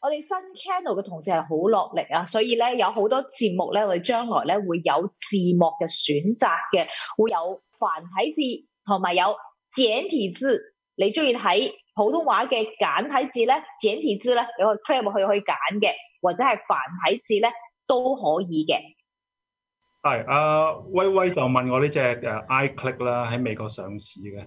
我哋新 channel 嘅同事係好落力啊，所以咧有好多節目咧，我哋將來咧會有字幕嘅選擇嘅，會有繁體字同埋有簡體字。你中意睇普通話嘅簡體字咧，簡體字咧可以 clam 去可以揀嘅，或者係繁體字咧都可以嘅。係啊，威威就問我呢只誒 iClick 啦，喺美國上市嘅。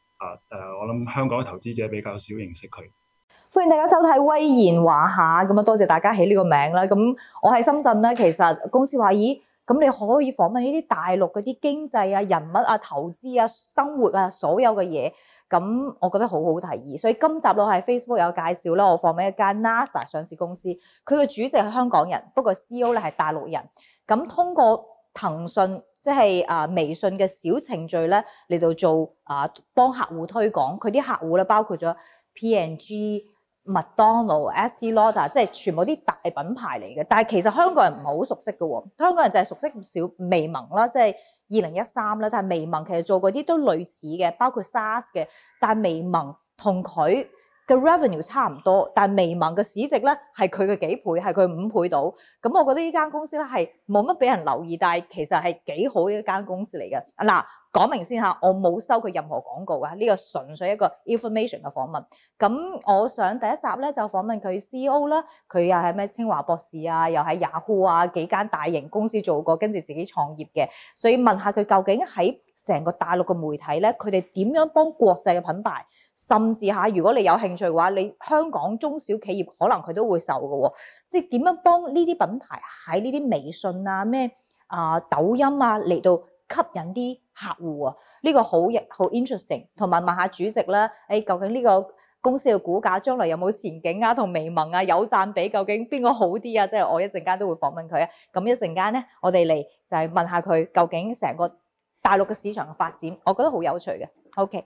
啊！誒，我諗香港嘅投資者比較少認識佢。歡迎大家收睇威言華下咁啊！多謝大家起呢個名啦。咁我喺深圳咧，其實公司話：咦，咁你可以訪問呢啲大陸嗰啲經濟啊、人物啊、投資啊、生活啊所有嘅嘢。咁我覺得好好提議。所以今集咧，喺 Facebook 有介紹啦。我放喺一間 NASA 上市公司，佢嘅主席係香港人，不過 C.O. 咧係大陸人。咁通過。騰訊即係啊，微信嘅小程序咧嚟到做啊，幫客户推廣。佢啲客户咧包括咗 P n d G、麥當勞、S T l o t e r 即係全部啲大品牌嚟嘅。但係其實香港人唔係好熟悉嘅喎，香港人就係熟悉少微盟啦，即係二零一三啦。但係微盟其實做嗰啲都類似嘅，包括 SaaS 嘅。但係微盟同佢。嘅 revenue 差唔多，但微盟嘅市值咧係佢嘅幾倍，係佢五倍到。咁我覺得呢間公司咧係冇乜俾人留意，但係其實係幾好嘅一間公司嚟嘅。嗱，講明先嚇，我冇收佢任何廣告啊！呢個純粹一個 information 嘅訪問。咁我想第一集咧就訪問佢 C e O 啦，佢又係咩清華博士啊，又喺 Yahoo 啊幾間大型公司做過，跟住自己創業嘅。所以問下佢究竟喺成個大陸嘅媒體咧，佢哋點樣幫國際嘅品牌？甚至下，如果你有興趣嘅話，你香港中小企業可能佢都會受嘅喎，即係點樣幫呢啲品牌喺呢啲微信啊、咩啊、抖音啊嚟到吸引啲客户啊？呢個好好 interesting，同埋問下主席啦，誒究竟呢個公司嘅股價將來有冇前景啊、同微盟啊有賺比，究竟邊個好啲啊？即係我一陣間都會訪問佢啊。咁一陣間咧，我哋嚟就係問下佢究竟成個大陸嘅市場嘅發展，我覺得好有趣嘅。OK。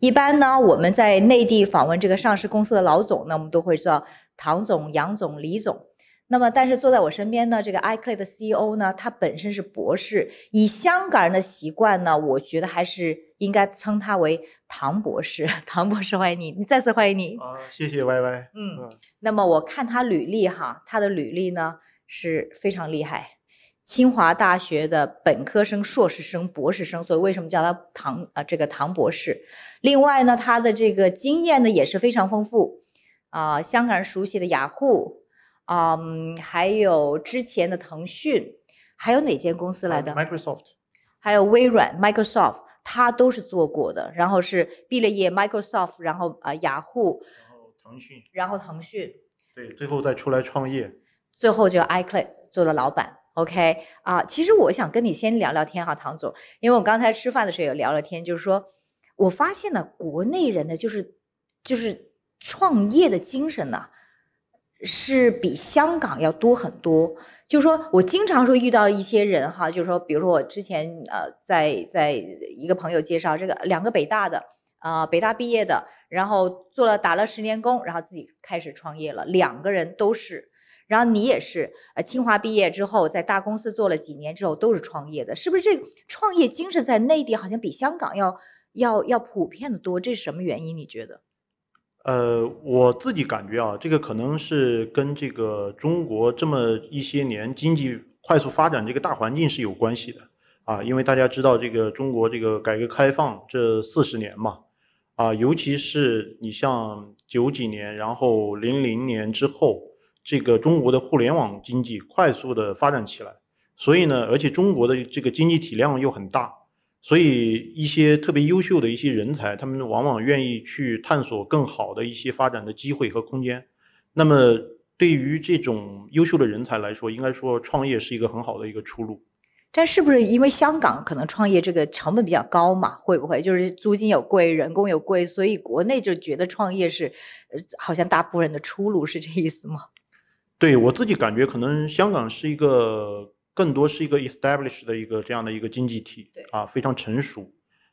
一般呢，我们在内地访问这个上市公司的老总，呢，我们都会叫唐总、杨总、李总。那么，但是坐在我身边呢，这个 i c l a u d CEO 呢，他本身是博士。以香港人的习惯呢，我觉得还是应该称他为唐博士。唐博士，欢迎你，你再次欢迎你。啊，谢谢 Y Y。嗯，那么我看他履历哈，他的履历呢是非常厉害。清华大学的本科生、硕士生、博士生，所以为什么叫他唐啊？这个唐博士。另外呢，他的这个经验呢也是非常丰富，啊，香港人熟悉的雅虎，啊，还有之前的腾讯，还有哪间公司来的？Microsoft，还有微软 Microsoft，他都是做过的。然后是毕了业 Microsoft，然后啊雅虎，然后腾讯，然后腾讯，对，最后再出来创业，最后就 iCloud 做了老板。OK 啊，其实我想跟你先聊聊天哈，唐总，因为我刚才吃饭的时候也聊了天，就是说我发现呢，国内人呢，就是就是创业的精神呢，是比香港要多很多。就是说我经常说遇到一些人哈，就是说，比如说我之前呃，在在一个朋友介绍这个两个北大的啊，北大毕业的，然后做了打了十年工，然后自己开始创业了，两个人都是。然后你也是，呃，清华毕业之后，在大公司做了几年之后，都是创业的，是不是？这创业精神在内地好像比香港要要要普遍的多，这是什么原因？你觉得？呃，我自己感觉啊，这个可能是跟这个中国这么一些年经济快速发展这个大环境是有关系的啊，因为大家知道这个中国这个改革开放这四十年嘛，啊，尤其是你像九几年，然后零零年之后。这个中国的互联网经济快速的发展起来，所以呢，而且中国的这个经济体量又很大，所以一些特别优秀的一些人才，他们往往愿意去探索更好的一些发展的机会和空间。那么，对于这种优秀的人才来说，应该说创业是一个很好的一个出路。但是不是因为香港可能创业这个成本比较高嘛？会不会就是租金有贵，人工有贵，所以国内就觉得创业是，呃，好像大部分人的出路是这意思吗？对我自己感觉，可能香港是一个更多是一个 established 的一个这样的一个经济体，对啊，非常成熟。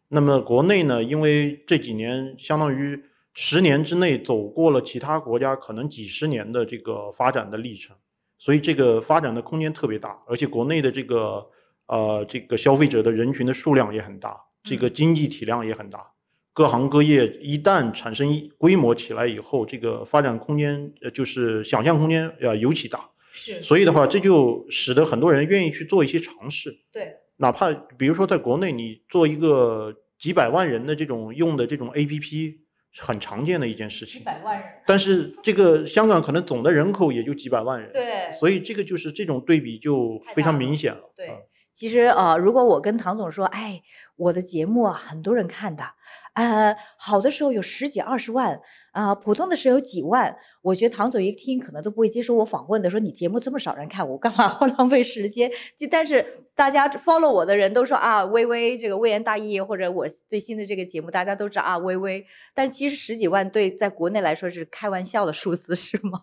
那么国内呢，因为这几年相当于十年之内走过了其他国家可能几十年的这个发展的历程，所以这个发展的空间特别大，而且国内的这个呃这个消费者的人群的数量也很大，这个经济体量也很大。各行各业一旦产生规模起来以后，这个发展空间呃就是想象空间呃尤其大，是，所以的话这就使得很多人愿意去做一些尝试，对，哪怕比如说在国内你做一个几百万人的这种用的这种 A P P，很常见的一件事情，几百万人，但是这个香港可能总的人口也就几百万人，对，所以这个就是这种对比就非常明显了，对。其实呃，如果我跟唐总说，哎，我的节目啊，很多人看的，呃，好的时候有十几二十万，啊，普通的时候有几万。我觉得唐总一听，可能都不会接受我访问的，说你节目这么少人看，我干嘛要 浪费时间？就但是大家 follow 我的人都说啊，微微这个微言大义或者我最新的这个节目，大家都知道啊，微微。但其实十几万对在国内来说是开玩笑的数字，是吗？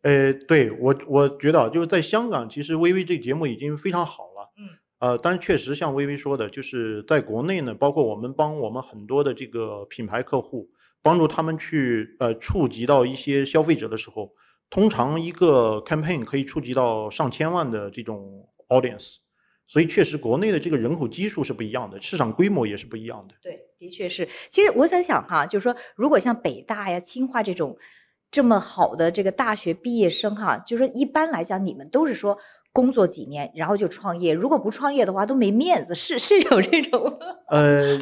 呃，对我，我觉得就是在香港，其实微微这个节目已经非常好。呃，但是确实像微微说的，就是在国内呢，包括我们帮我们很多的这个品牌客户，帮助他们去呃触及到一些消费者的时候，通常一个 campaign 可以触及到上千万的这种 audience，所以确实国内的这个人口基数是不一样的，市场规模也是不一样的。对，的确是。其实我在想哈，就是说，如果像北大呀、清华这种这么好的这个大学毕业生哈，就是说一般来讲，你们都是说。工作几年，然后就创业。如果不创业的话，都没面子，是 是有这种。呃，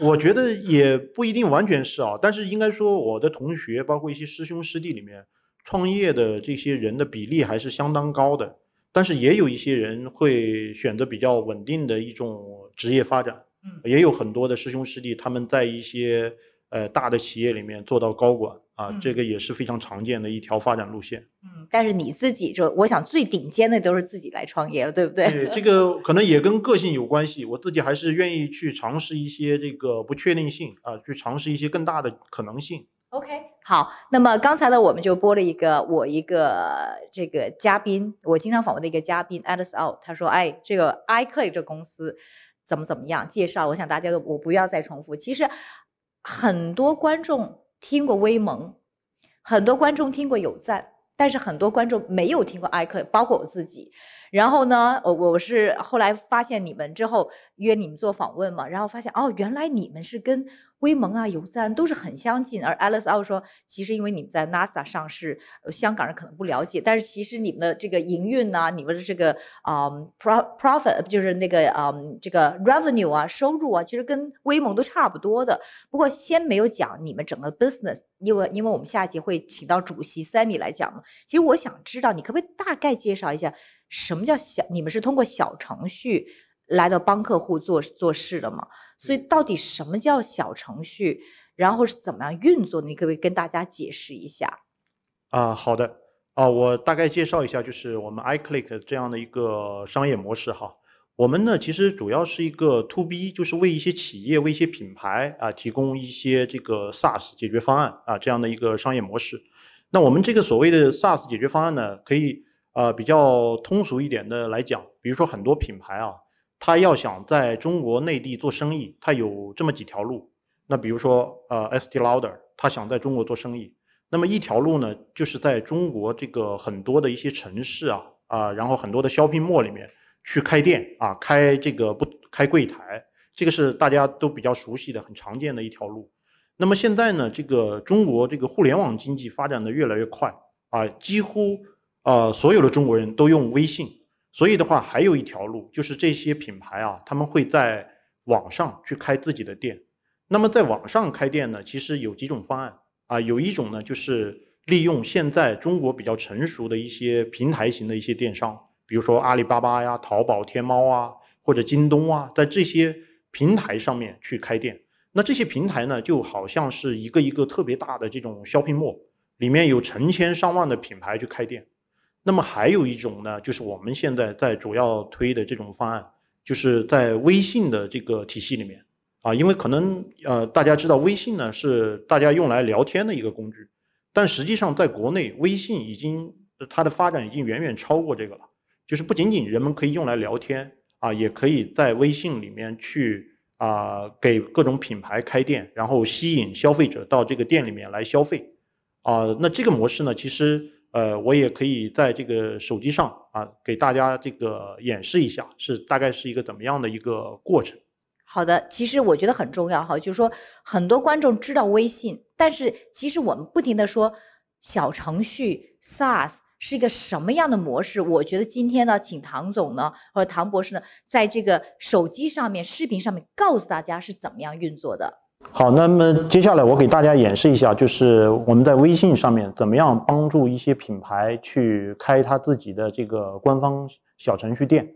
我觉得也不一定完全是啊，但是应该说，我的同学，包括一些师兄师弟里面，创业的这些人的比例还是相当高的。但是也有一些人会选择比较稳定的一种职业发展。嗯，也有很多的师兄师弟他们在一些呃大的企业里面做到高管。啊，这个也是非常常见的一条发展路线。嗯，但是你自己就，我想最顶尖的都是自己来创业了，对不对？对，这个可能也跟个性有关系。我自己还是愿意去尝试一些这个不确定性啊，去尝试一些更大的可能性。OK，好，那么刚才呢，我们就播了一个我一个这个嘉宾，我经常访问的一个嘉宾，Alice o u L，他说，哎，这个 IKE c l 这个公司怎么怎么样？介绍，我想大家都我不要再重复。其实很多观众。听过威蒙，很多观众听过有赞，但是很多观众没有听过艾克，包括我自己。然后呢，我我是后来发现你们之后。约你们做访问嘛，然后发现哦，原来你们是跟威盟啊、有赞都是很相近。而 Alice 又说，其实因为你们在 NASA 上市，香港人可能不了解，但是其实你们的这个营运啊，你们的这个嗯，pro profit 就是那个嗯，这个 revenue 啊，收入啊，其实跟威盟都差不多的。不过先没有讲你们整个 business，因为因为我们下一集会请到主席 Sammy 来讲嘛。其实我想知道，你可不可以大概介绍一下，什么叫小？你们是通过小程序。来到帮客户做做事的嘛，所以到底什么叫小程序，然后是怎么样运作？你可不可以跟大家解释一下。啊，好的，啊，我大概介绍一下，就是我们 iClick 这样的一个商业模式哈。我们呢，其实主要是一个 to B，就是为一些企业、为一些品牌啊，提供一些这个 SaaS 解决方案啊这样的一个商业模式。那我们这个所谓的 SaaS 解决方案呢，可以啊比较通俗一点的来讲，比如说很多品牌啊。他要想在中国内地做生意，他有这么几条路。那比如说，呃，ST louder，他想在中国做生意，那么一条路呢，就是在中国这个很多的一些城市啊啊，然后很多的 shopping mall 里面去开店啊，开这个不开柜台，这个是大家都比较熟悉的、很常见的一条路。那么现在呢，这个中国这个互联网经济发展的越来越快啊，几乎呃所有的中国人都用微信。所以的话，还有一条路，就是这些品牌啊，他们会在网上去开自己的店。那么在网上开店呢，其实有几种方案啊，有一种呢，就是利用现在中国比较成熟的一些平台型的一些电商，比如说阿里巴巴呀、淘宝、天猫啊，或者京东啊，在这些平台上面去开店。那这些平台呢，就好像是一个一个特别大的这种 shopping mall，里面有成千上万的品牌去开店。那么还有一种呢，就是我们现在在主要推的这种方案，就是在微信的这个体系里面，啊，因为可能呃大家知道微信呢是大家用来聊天的一个工具，但实际上在国内微信已经它的发展已经远远超过这个了，就是不仅仅人们可以用来聊天啊，也可以在微信里面去啊给各种品牌开店，然后吸引消费者到这个店里面来消费，啊，那这个模式呢其实。呃，我也可以在这个手机上啊，给大家这个演示一下，是大概是一个怎么样的一个过程。好的，其实我觉得很重要哈，就是说很多观众知道微信，但是其实我们不停的说小程序 SaaS 是一个什么样的模式，我觉得今天呢，请唐总呢或者唐博士呢，在这个手机上面视频上面告诉大家是怎么样运作的。好，那么接下来我给大家演示一下，就是我们在微信上面怎么样帮助一些品牌去开他自己的这个官方小程序店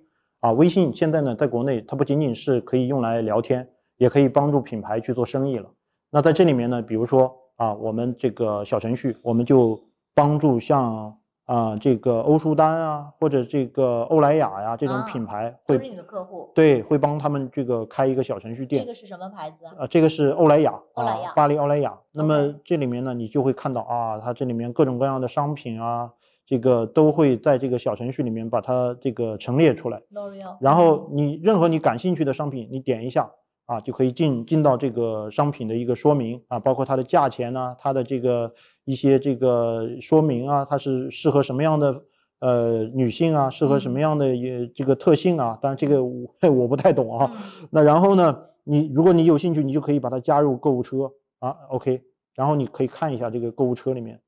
啊。微信现在呢，在国内它不仅仅是可以用来聊天，也可以帮助品牌去做生意了。那在这里面呢，比如说啊，我们这个小程序，我们就帮助像。啊，这个欧舒丹啊，或者这个欧莱雅呀，这种品牌会，都是你的客户，对，会帮他们这个开一个小程序店。这个是什么牌子啊？这个是欧莱雅，欧莱雅，巴黎欧莱雅。那么这里面呢，你就会看到啊，它这里面各种各样的商品啊，这个都会在这个小程序里面把它这个陈列出来。然后你任何你感兴趣的商品，你点一下。啊，就可以进进到这个商品的一个说明啊，包括它的价钱呢，它的这个一些这个说明啊，它是适合什么样的呃女性啊，适合什么样的也这个特性啊，当然这个我我不太懂啊。那然后呢，你如果你有兴趣，你就可以把它加入购物车啊，OK。然后你可以看一下这个购物车里面。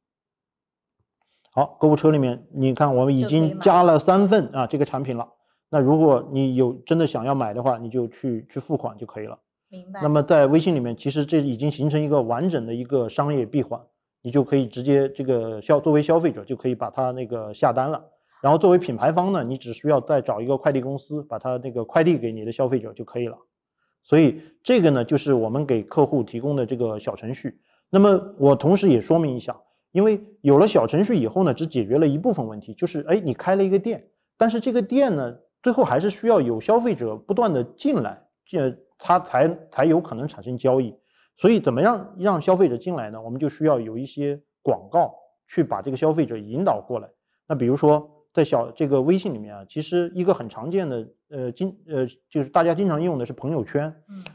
好，购物车里面你看我们已经加了三份啊这个产品了。那如果你有真的想要买的话，你就去去付款就可以了。明白。那么在微信里面，其实这已经形成一个完整的一个商业闭环，你就可以直接这个消作为消费者就可以把它那个下单了。然后作为品牌方呢，你只需要再找一个快递公司把它那个快递给你的消费者就可以了。所以这个呢，就是我们给客户提供的这个小程序。那么我同时也说明一下，因为有了小程序以后呢，只解决了一部分问题，就是哎，你开了一个店，但是这个店呢。最后还是需要有消费者不断的进来，这他才才有可能产生交易。所以，怎么样让消费者进来呢？我们就需要有一些广告去把这个消费者引导过来。那比如说，在小这个微信里面啊，其实一个很常见的，呃，经呃就是大家经常用的是朋友圈，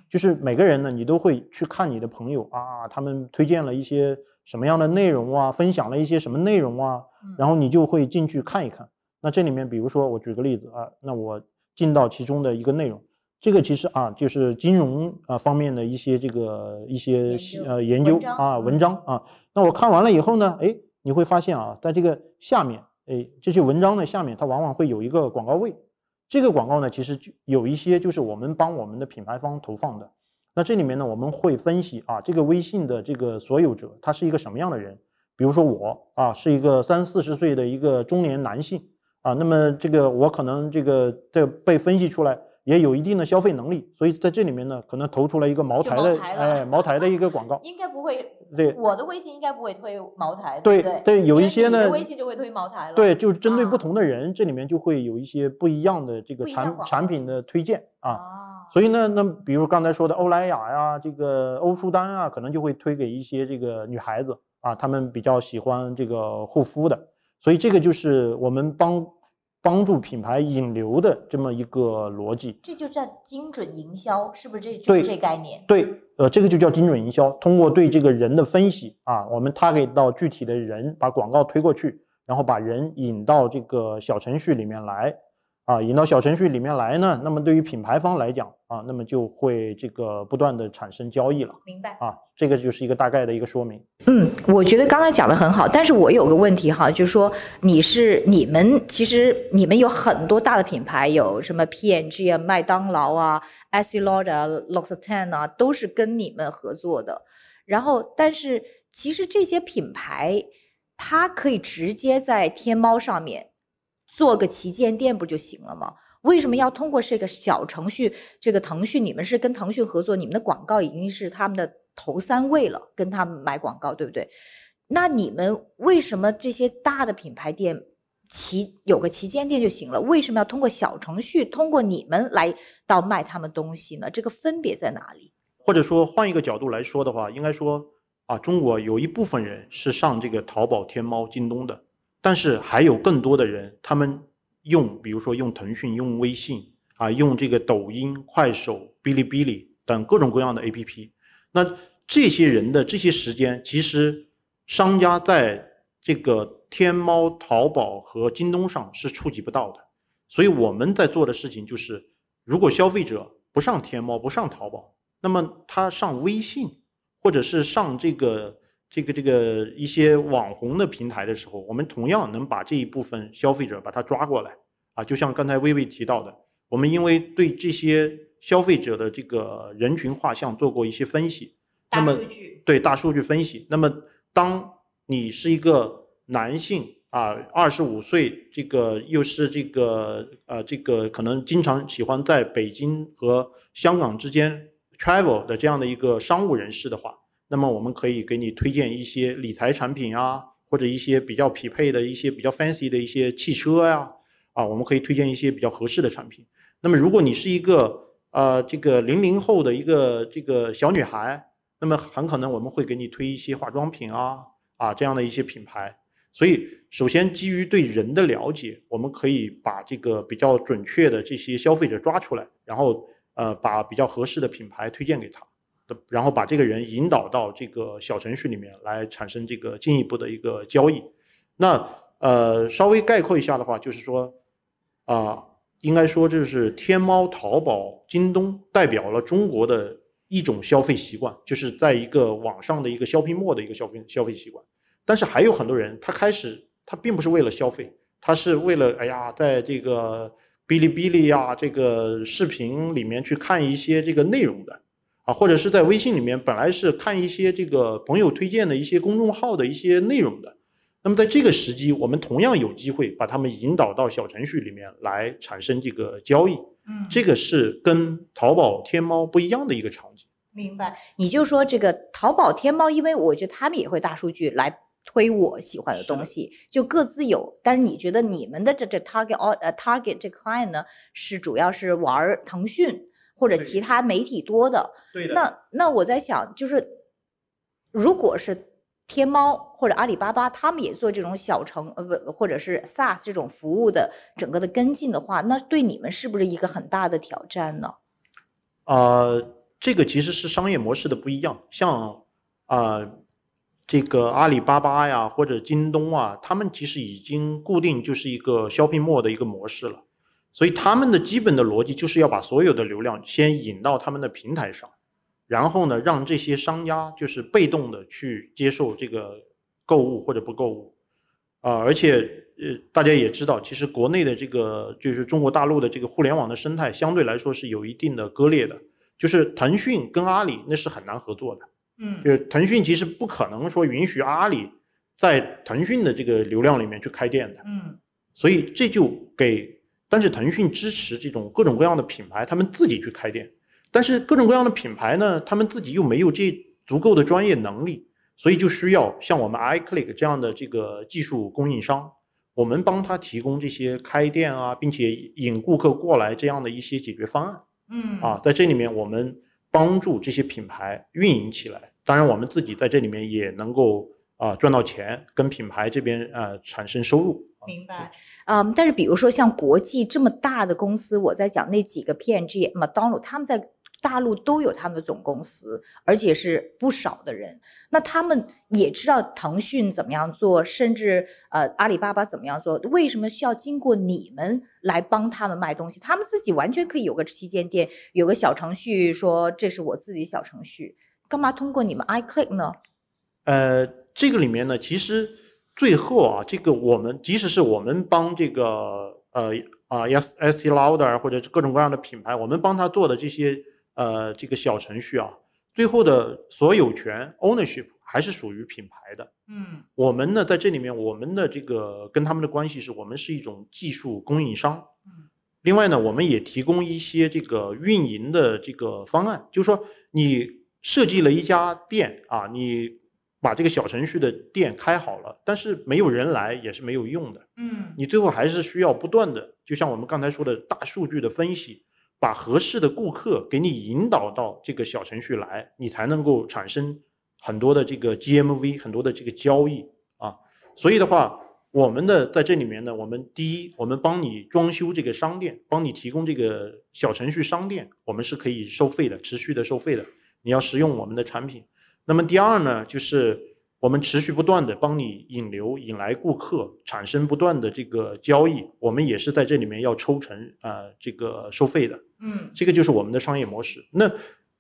就是每个人呢，你都会去看你的朋友啊，他们推荐了一些什么样的内容啊，分享了一些什么内容啊，然后你就会进去看一看。那这里面，比如说我举个例子啊，那我进到其中的一个内容，这个其实啊就是金融啊方面的一些这个一些呃研究啊文章啊。那我看完了以后呢，哎，你会发现啊，在这个下面，哎，这些文章的下面，它往往会有一个广告位。这个广告呢，其实就有一些就是我们帮我们的品牌方投放的。那这里面呢，我们会分析啊，这个微信的这个所有者他是一个什么样的人？比如说我啊是一个三四十岁的一个中年男性。啊，那么这个我可能这个这被分析出来，也有一定的消费能力，所以在这里面呢，可能投出来一个茅台的，哎，茅台的一个广告，应该不会。对，我的微信应该不会推茅台。对对，有一些呢，微信就会推茅台了。对，就针对不同的人，这里面就会有一些不一样的这个产产品的推荐啊。所以呢，那比如刚才说的欧莱雅呀，这个欧舒丹啊，可能就会推给一些这个女孩子啊，她们比较喜欢这个护肤的。所以这个就是我们帮。帮助品牌引流的这么一个逻辑，这就叫精准营销，是不是？这就是这概念。对，呃，这个就叫精准营销。通过对这个人的分析啊，我们 target 到具体的人，把广告推过去，然后把人引到这个小程序里面来。啊，引到小程序里面来呢。那么对于品牌方来讲啊，那么就会这个不断的产生交易了。明白啊，这个就是一个大概的一个说明。嗯，我觉得刚才讲的很好，但是我有个问题哈，就是说你是你们，其实你们有很多大的品牌，有什么 P&G N 啊、麦当劳啊、i s i l o d a l u x o t t i c 啊，都是跟你们合作的。然后，但是其实这些品牌它可以直接在天猫上面。做个旗舰店不就行了吗？为什么要通过这个小程序？这个腾讯，你们是跟腾讯合作，你们的广告已经是他们的头三位了，跟他们买广告，对不对？那你们为什么这些大的品牌店旗有个旗舰店就行了？为什么要通过小程序，通过你们来到卖他们东西呢？这个分别在哪里？或者说换一个角度来说的话，应该说啊，中国有一部分人是上这个淘宝、天猫、京东的。但是还有更多的人，他们用，比如说用腾讯、用微信，啊，用这个抖音、快手、哔哩哔哩等各种各样的 APP，那这些人的这些时间，其实商家在这个天猫、淘宝和京东上是触及不到的。所以我们在做的事情就是，如果消费者不上天猫、不上淘宝，那么他上微信，或者是上这个。这个这个一些网红的平台的时候，我们同样能把这一部分消费者把它抓过来啊！就像刚才微微提到的，我们因为对这些消费者的这个人群画像做过一些分析，那么对大数据分析，那么当你是一个男性啊，二十五岁，这个又是这个呃，这个可能经常喜欢在北京和香港之间 travel 的这样的一个商务人士的话。那么我们可以给你推荐一些理财产品啊，或者一些比较匹配的一些比较 fancy 的一些汽车呀，啊，我们可以推荐一些比较合适的产品。那么如果你是一个呃这个零零后的一个这个小女孩，那么很可能我们会给你推一些化妆品啊啊这样的一些品牌。所以首先基于对人的了解，我们可以把这个比较准确的这些消费者抓出来，然后呃把比较合适的品牌推荐给他。然后把这个人引导到这个小程序里面来产生这个进一步的一个交易。那呃，稍微概括一下的话，就是说啊，应该说就是天猫、淘宝、京东代表了中国的一种消费习惯，就是在一个网上的一个消 l l 的一个消费消费习惯。但是还有很多人，他开始他并不是为了消费，他是为了哎呀，在这个哔哩哔哩呀，这个视频里面去看一些这个内容的。啊，或者是在微信里面，本来是看一些这个朋友推荐的一些公众号的一些内容的。那么在这个时机，我们同样有机会把他们引导到小程序里面来产生这个交易。嗯，这个是跟淘宝、天猫不一样的一个场景。明白？你就说这个淘宝、天猫，因为我觉得他们也会大数据来推我喜欢的东西，就各自有。但是你觉得你们的这这 target o target 这 client 呢，是主要是玩腾讯？或者其他媒体多的，那那我在想，就是如果是天猫或者阿里巴巴，他们也做这种小城呃不，或者是 SaaS 这种服务的整个的跟进的话，那对你们是不是一个很大的挑战呢？啊，这个其实是商业模式的不一样，像啊这个阿里巴巴呀或者京东啊，他们其实已经固定就是一个 shopping mall 的一个模式了。所以他们的基本的逻辑就是要把所有的流量先引到他们的平台上，然后呢，让这些商家就是被动的去接受这个购物或者不购物，啊，而且呃，大家也知道，其实国内的这个就是中国大陆的这个互联网的生态相对来说是有一定的割裂的，就是腾讯跟阿里那是很难合作的，嗯，就是腾讯其实不可能说允许阿里在腾讯的这个流量里面去开店的，嗯，所以这就给。但是腾讯支持这种各种各样的品牌，他们自己去开店。但是各种各样的品牌呢，他们自己又没有这足够的专业能力，所以就需要像我们 iClick 这样的这个技术供应商，我们帮他提供这些开店啊，并且引顾客过来这样的一些解决方案。嗯，啊，在这里面我们帮助这些品牌运营起来。当然，我们自己在这里面也能够啊赚到钱，跟品牌这边啊产生收入。明白，嗯，但是比如说像国际这么大的公司，我在讲那几个 PNG、McDonald，他们在大陆都有他们的总公司，而且是不少的人。那他们也知道腾讯怎么样做，甚至呃阿里巴巴怎么样做，为什么需要经过你们来帮他们卖东西？他们自己完全可以有个旗舰店，有个小程序，说这是我自己小程序，干嘛通过你们 I click 呢？呃，这个里面呢，其实。最后啊，这个我们即使是我们帮这个呃啊，S S T louder 或者各种各样的品牌，我们帮他做的这些呃这个小程序啊，最后的所有权 ownership 还是属于品牌的。嗯，我们呢在这里面，我们的这个跟他们的关系是我们是一种技术供应商。嗯，另外呢，我们也提供一些这个运营的这个方案，就是说你设计了一家店啊，你。把这个小程序的店开好了，但是没有人来也是没有用的。嗯，你最后还是需要不断的，就像我们刚才说的大数据的分析，把合适的顾客给你引导到这个小程序来，你才能够产生很多的这个 GMV，很多的这个交易啊。所以的话，我们的在这里面呢，我们第一，我们帮你装修这个商店，帮你提供这个小程序商店，我们是可以收费的，持续的收费的。你要使用我们的产品。那么第二呢，就是我们持续不断的帮你引流，引来顾客，产生不断的这个交易。我们也是在这里面要抽成啊，这个收费的。嗯，这个就是我们的商业模式。那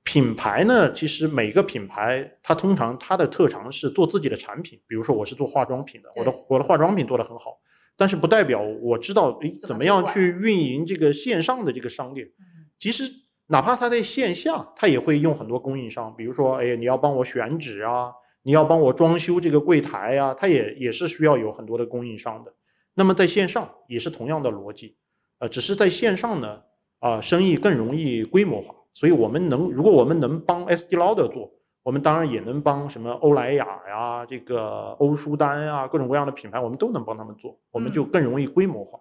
品牌呢，其实每个品牌它通常它的特长是做自己的产品。比如说我是做化妆品的，我的我的化妆品做得很好，但是不代表我知道诶怎么样去运营这个线上的这个商店。其实。哪怕他在线下，他也会用很多供应商，比如说，哎，你要帮我选址啊，你要帮我装修这个柜台啊，他也也是需要有很多的供应商的。那么在线上也是同样的逻辑，呃，只是在线上呢，啊，生意更容易规模化，所以我们能，如果我们能帮 S D l o u d 做，我们当然也能帮什么欧莱雅呀、这个欧舒丹啊，各种各样的品牌，我们都能帮他们做，我们就更容易规模化。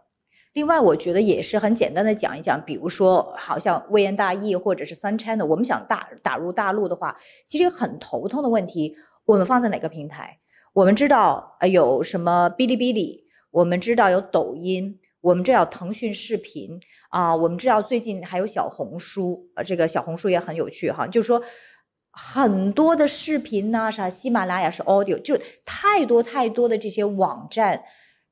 另外，我觉得也是很简单的讲一讲，比如说，好像微言大义或者是三 n a 我们想打打入大陆的话，其实很头痛的问题，我们放在哪个平台？我们知道，呃，有什么哔哩哔哩，我们知道有抖音，我们知道腾讯视频啊，我们知道最近还有小红书，呃，这个小红书也很有趣哈，就是说，很多的视频呢，啥喜马拉雅是 audio，就太多太多的这些网站，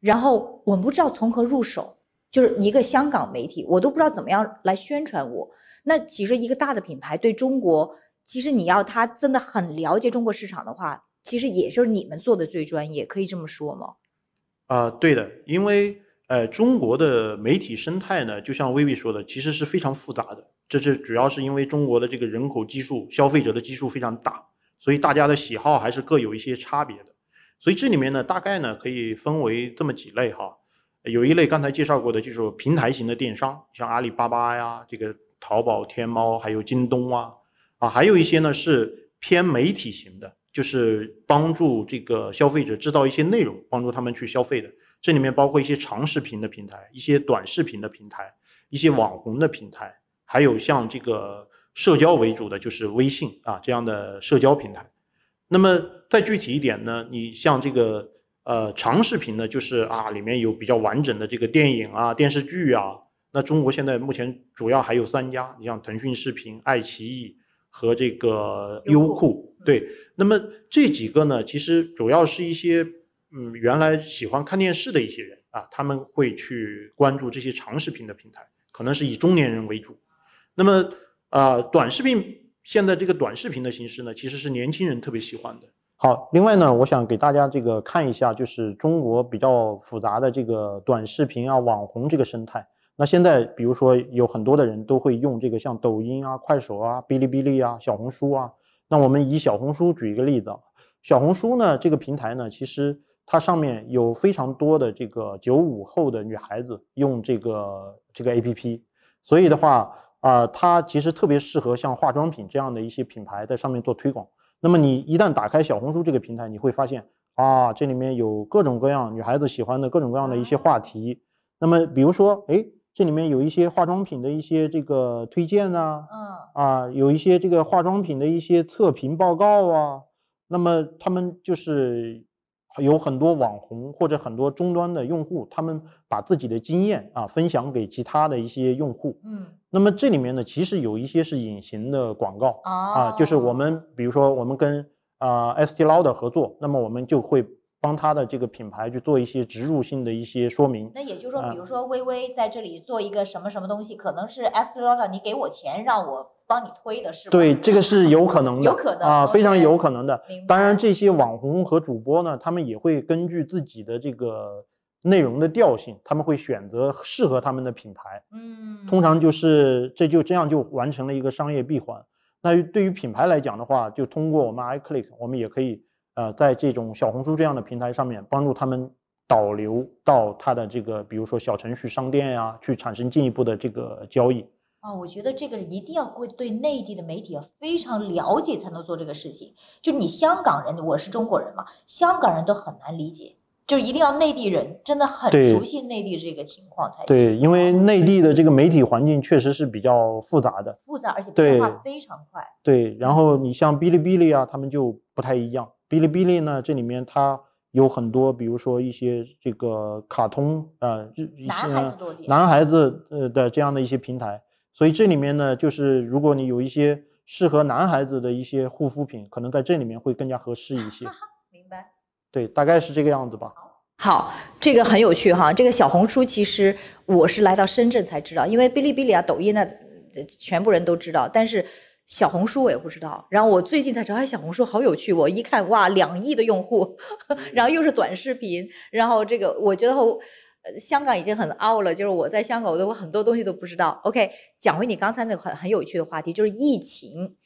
然后我们不知道从何入手。就是一个香港媒体，我都不知道怎么样来宣传我。那其实一个大的品牌对中国，其实你要他真的很了解中国市场的话，其实也是你们做的最专业，可以这么说吗？啊，对的，因为呃，中国的媒体生态呢，就像薇薇说的，其实是非常复杂的。这是主要是因为中国的这个人口基数、消费者的基数非常大，所以大家的喜好还是各有一些差别的。所以这里面呢，大概呢可以分为这么几类哈。有一类刚才介绍过的，就是平台型的电商，像阿里巴巴呀，这个淘宝、天猫，还有京东啊，啊，还有一些呢是偏媒体型的，就是帮助这个消费者制造一些内容，帮助他们去消费的。这里面包括一些长视频的平台，一些短视频的平台，一些网红的平台，还有像这个社交为主的，就是微信啊这样的社交平台。那么再具体一点呢，你像这个。呃，长视频呢，就是啊，里面有比较完整的这个电影啊、电视剧啊。那中国现在目前主要还有三家，你像腾讯视频、爱奇艺和这个优酷。对，那么这几个呢，其实主要是一些嗯，原来喜欢看电视的一些人啊，他们会去关注这些长视频的平台，可能是以中年人为主。那么啊，短视频现在这个短视频的形式呢，其实是年轻人特别喜欢的。好，另外呢，我想给大家这个看一下，就是中国比较复杂的这个短视频啊、网红这个生态。那现在，比如说有很多的人都会用这个像抖音啊、快手啊、哔哩哔哩啊、小红书啊。那我们以小红书举一个例子，小红书呢这个平台呢，其实它上面有非常多的这个九五后的女孩子用这个这个 APP，所以的话啊，它其实特别适合像化妆品这样的一些品牌在上面做推广。那么你一旦打开小红书这个平台，你会发现啊，这里面有各种各样女孩子喜欢的各种各样的一些话题。那么，比如说，哎，这里面有一些化妆品的一些这个推荐呐，嗯，啊，有一些这个化妆品的一些测评报告啊。那么他们就是。有很多网红或者很多终端的用户，他们把自己的经验啊分享给其他的一些用户。嗯，那么这里面呢，其实有一些是隐形的广告啊，就是我们比如说我们跟啊 ST 劳的合作，那么我们就会帮他的这个品牌去做一些植入性的一些说明。那也就是说，比如说微微在这里做一个什么什么东西，可能是 ST 劳的，你给我钱让我。帮你推的是对，这个是有可能的，有可能啊，非常有可能的。当然，这些网红和主播呢，他们也会根据自己的这个内容的调性，他们会选择适合他们的品牌。嗯，通常就是这就这样就完成了一个商业闭环。那对于品牌来讲的话，就通过我们 iClick，我们也可以呃，在这种小红书这样的平台上面帮助他们导流到他的这个，比如说小程序商店呀，去产生进一步的这个交易。啊，我觉得这个一定要对对内地的媒体要非常了解，才能做这个事情。就你香港人，我是中国人嘛，香港人都很难理解。就一定要内地人真的很熟悉内地这个情况才行。对，因为内地的这个媒体环境确实是比较复杂的，复杂而且变化非常快。对，然后你像哔哩哔哩啊，他们就不太一样。哔哩哔哩呢，这里面它有很多，比如说一些这个卡通啊，男孩子多的，男孩子呃的这样的一些平台。所以这里面呢，就是如果你有一些适合男孩子的一些护肤品，可能在这里面会更加合适一些。明白。对，大概是这个样子吧。好，这个很有趣哈。这个小红书其实我是来到深圳才知道，因为哔哩哔哩啊、抖音啊，全部人都知道，但是小红书我也不知道。然后我最近才知道，哎，小红书好有趣，我一看哇，两亿的用户，然后又是短视频，然后这个我觉得。香港已经很 out 了，就是我在香港都很多东西都不知道。OK，讲回你刚才那个很很有趣的话题，就是疫情，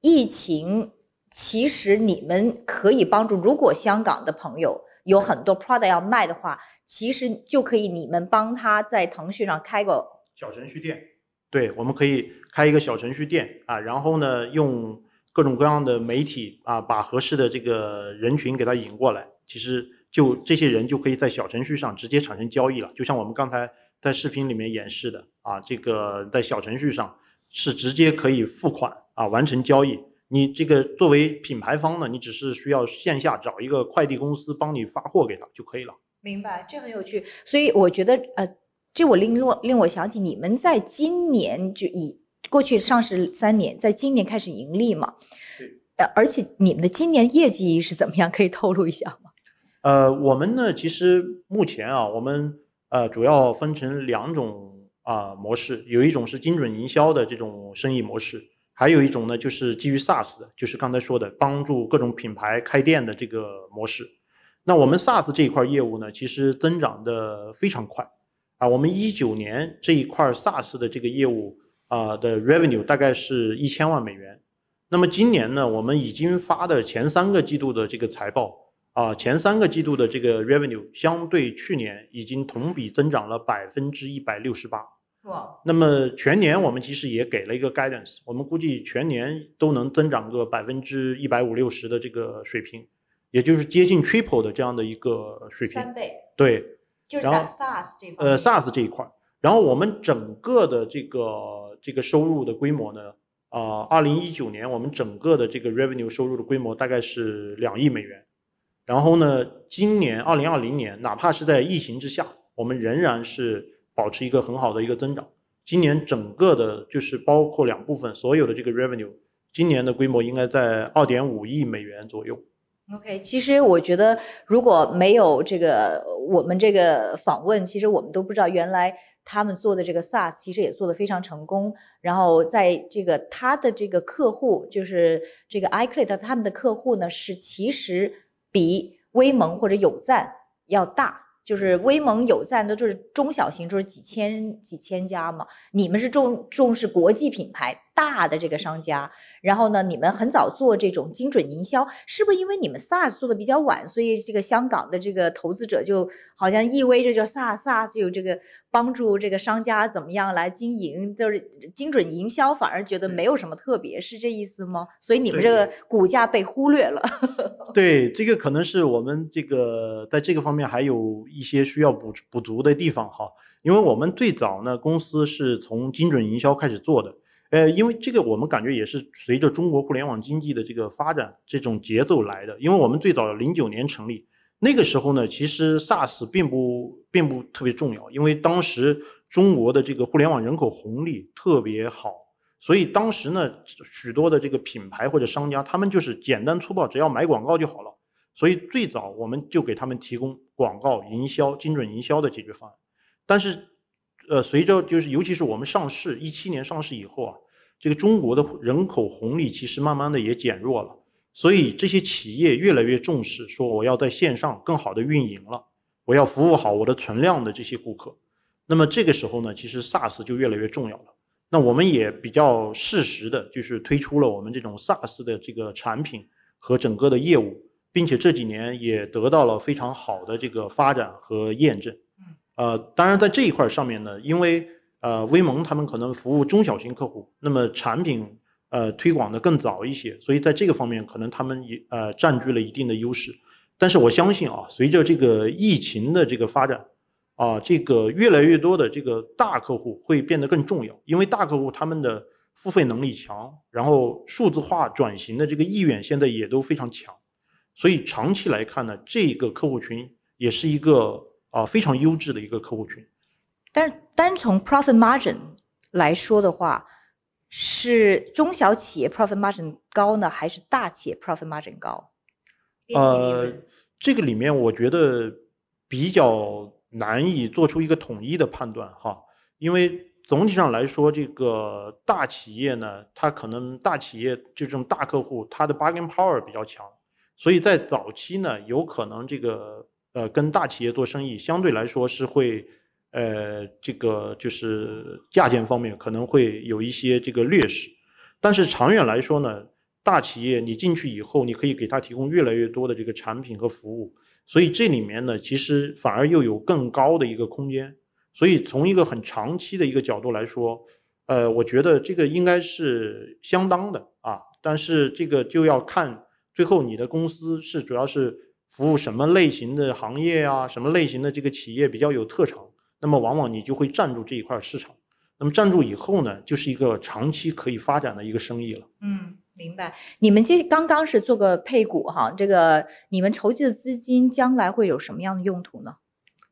疫情其实你们可以帮助，如果香港的朋友有很多 product 要卖的话，其实就可以你们帮他在腾讯上开个小程序店，对，我们可以开一个小程序店啊，然后呢用各种各样的媒体啊，把合适的这个人群给他引过来，其实。就这些人就可以在小程序上直接产生交易了，就像我们刚才在视频里面演示的啊，这个在小程序上是直接可以付款啊，完成交易。你这个作为品牌方呢，你只是需要线下找一个快递公司帮你发货给他就可以了。明白，这很有趣。所以我觉得呃，这我令落令我想起你们在今年就已过去上市三年，在今年开始盈利嘛？对。呃，而且你们的今年业绩是怎么样？可以透露一下。呃，我们呢，其实目前啊，我们呃主要分成两种啊模式，有一种是精准营销的这种生意模式，还有一种呢就是基于 SaaS 的，就是刚才说的，帮助各种品牌开店的这个模式。那我们 SaaS 这一块业务呢，其实增长的非常快啊。我们一九年这一块 SaaS 的这个业务啊的 revenue 大概是1000万美元。那么今年呢，我们已经发的前三个季度的这个财报。啊，前三个季度的这个 revenue 相对去年已经同比增长了百分之一百六十八。那么全年我们其实也给了一个 guidance，我们估计全年都能增长个百分之一百五六十的这个水平，也就是接近 triple 的这样的一个水平。三倍。对，就是 SaaS 这块。呃，SaaS 这一块。然后我们整个的这个这个收入的规模呢，啊，二零一九年我们整个的这个 revenue 收入的规模大概是两亿美元。然后呢？今年二零二零年，哪怕是在疫情之下，我们仍然是保持一个很好的一个增长。今年整个的，就是包括两部分，所有的这个 revenue，今年的规模应该在二点五亿美元左右。OK，其实我觉得，如果没有这个我们这个访问，其实我们都不知道原来他们做的这个 SaaS 其实也做得非常成功。然后在这个他的这个客户，就是这个 i c l i u d 他们的客户呢，是其实。比威盟或者友赞要大，就是威盟、友赞，那就是中小型，就是几千几千家嘛。你们是重重视国际品牌？大的这个商家，然后呢，你们很早做这种精准营销，是不是因为你们 SAAS 做的比较晚，所以这个香港的这个投资者就好像意味着就 SAAS，就这个帮助这个商家怎么样来经营，就是精准营销，反而觉得没有什么特别，是这意思吗？所以你们这个股价被忽略了。对，这个可能是我们这个在这个方面还有一些需要补补足的地方哈，因为我们最早呢，公司是从精准营销开始做的。呃，因为这个我们感觉也是随着中国互联网经济的这个发展这种节奏来的。因为我们最早零九年成立，那个时候呢，其实 SaaS 并不并不特别重要，因为当时中国的这个互联网人口红利特别好，所以当时呢，许多的这个品牌或者商家他们就是简单粗暴，只要买广告就好了。所以最早我们就给他们提供广告营销、精准营销的解决方案，但是。呃，随着就是，尤其是我们上市一七年上市以后啊，这个中国的人口红利其实慢慢的也减弱了，所以这些企业越来越重视，说我要在线上更好的运营了，我要服务好我的存量的这些顾客。那么这个时候呢，其实 SaaS 就越来越重要了。那我们也比较适时的，就是推出了我们这种 SaaS 的这个产品和整个的业务，并且这几年也得到了非常好的这个发展和验证。呃，当然，在这一块上面呢，因为呃，微盟他们可能服务中小型客户，那么产品呃推广的更早一些，所以在这个方面可能他们也呃占据了一定的优势。但是我相信啊，随着这个疫情的这个发展，啊，这个越来越多的这个大客户会变得更重要，因为大客户他们的付费能力强，然后数字化转型的这个意愿现在也都非常强，所以长期来看呢，这个客户群也是一个。啊，非常优质的一个客户群。但是，单从 profit margin 来说的话，是中小企业 profit margin 高呢，还是大企业 profit margin 高？呃，这个里面我觉得比较难以做出一个统一的判断哈，因为总体上来说，这个大企业呢，它可能大企业就这种大客户，它的 bargaining power 比较强，所以在早期呢，有可能这个。呃，跟大企业做生意相对来说是会，呃，这个就是价钱方面可能会有一些这个劣势，但是长远来说呢，大企业你进去以后，你可以给他提供越来越多的这个产品和服务，所以这里面呢，其实反而又有更高的一个空间。所以从一个很长期的一个角度来说，呃，我觉得这个应该是相当的啊，但是这个就要看最后你的公司是主要是。服务什么类型的行业啊？什么类型的这个企业比较有特长？那么往往你就会占住这一块市场。那么占住以后呢，就是一个长期可以发展的一个生意了。嗯，明白。你们这刚刚是做个配股哈，这个你们筹集的资金将来会有什么样的用途呢？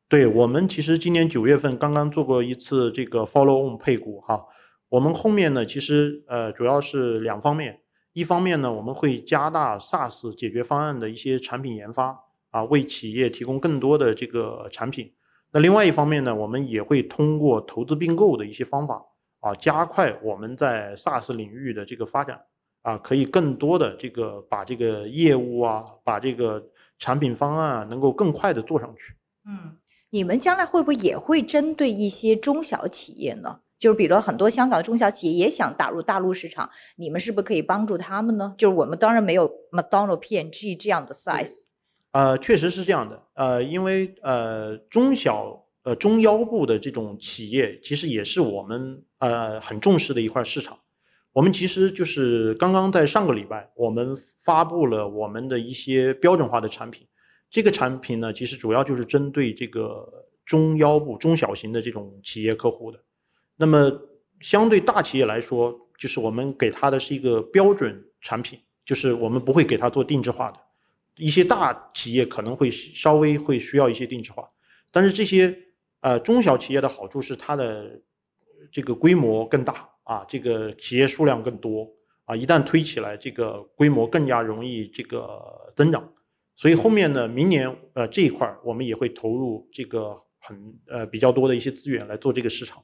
对我们其实今年九月份刚刚做过一次这个 follow-on 配股哈，我们后面呢其实呃主要是两方面。一方面呢，我们会加大 SaaS 解决方案的一些产品研发啊，为企业提供更多的这个产品。那另外一方面呢，我们也会通过投资并购的一些方法啊，加快我们在 SaaS 领域的这个发展啊，可以更多的这个把这个业务啊，把这个产品方案能够更快的做上去。嗯，你们将来会不会也会针对一些中小企业呢？就是比如很多香港的中小企业也想打入大陆市场，你们是不是可以帮助他们呢？就是我们当然没有 McDonald P n G 这样的 size。呃，确实是这样的。呃，因为呃中小呃中腰部的这种企业，其实也是我们呃很重视的一块市场。我们其实就是刚刚在上个礼拜，我们发布了我们的一些标准化的产品。这个产品呢，其实主要就是针对这个中腰部中小型的这种企业客户的。那么，相对大企业来说，就是我们给它的是一个标准产品，就是我们不会给它做定制化的。一些大企业可能会稍微会需要一些定制化，但是这些呃中小企业的好处是它的这个规模更大啊，这个企业数量更多啊，一旦推起来，这个规模更加容易这个增长。所以后面呢，明年呃这一块儿我们也会投入这个很呃比较多的一些资源来做这个市场。